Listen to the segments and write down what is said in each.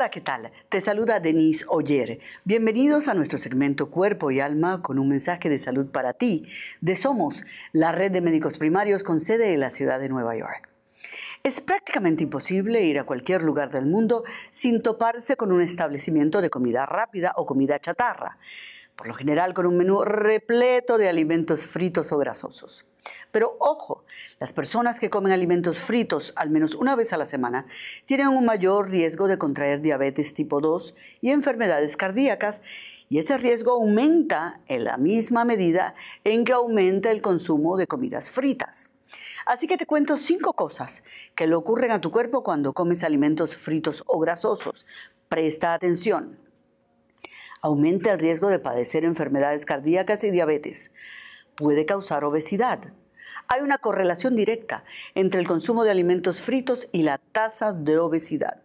Hola, ¿qué tal? Te saluda Denise Oyer. Bienvenidos a nuestro segmento Cuerpo y Alma con un mensaje de salud para ti de Somos, la red de médicos primarios con sede en la ciudad de Nueva York. Es prácticamente imposible ir a cualquier lugar del mundo sin toparse con un establecimiento de comida rápida o comida chatarra, por lo general con un menú repleto de alimentos fritos o grasosos. Pero ojo, las personas que comen alimentos fritos al menos una vez a la semana tienen un mayor riesgo de contraer diabetes tipo 2 y enfermedades cardíacas y ese riesgo aumenta en la misma medida en que aumenta el consumo de comidas fritas. Así que te cuento cinco cosas que le ocurren a tu cuerpo cuando comes alimentos fritos o grasosos. Presta atención. Aumenta el riesgo de padecer enfermedades cardíacas y diabetes. Puede causar obesidad. Hay una correlación directa entre el consumo de alimentos fritos y la tasa de obesidad.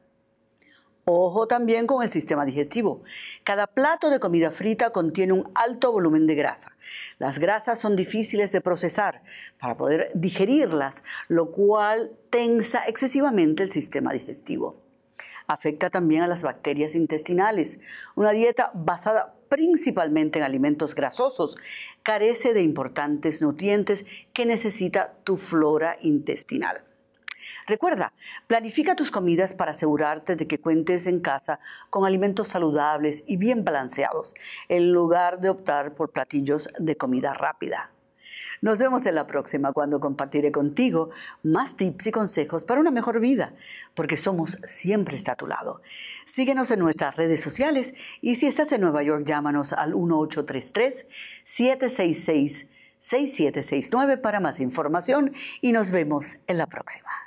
Ojo también con el sistema digestivo. Cada plato de comida frita contiene un alto volumen de grasa. Las grasas son difíciles de procesar para poder digerirlas, lo cual tensa excesivamente el sistema digestivo. Afecta también a las bacterias intestinales. Una dieta basada principalmente en alimentos grasosos carece de importantes nutrientes que necesita tu flora intestinal. Recuerda, planifica tus comidas para asegurarte de que cuentes en casa con alimentos saludables y bien balanceados, en lugar de optar por platillos de comida rápida. Nos vemos en la próxima cuando compartiré contigo más tips y consejos para una mejor vida, porque somos siempre está a tu lado. Síguenos en nuestras redes sociales y si estás en Nueva York, llámanos al 1833-766-6769 para más información y nos vemos en la próxima.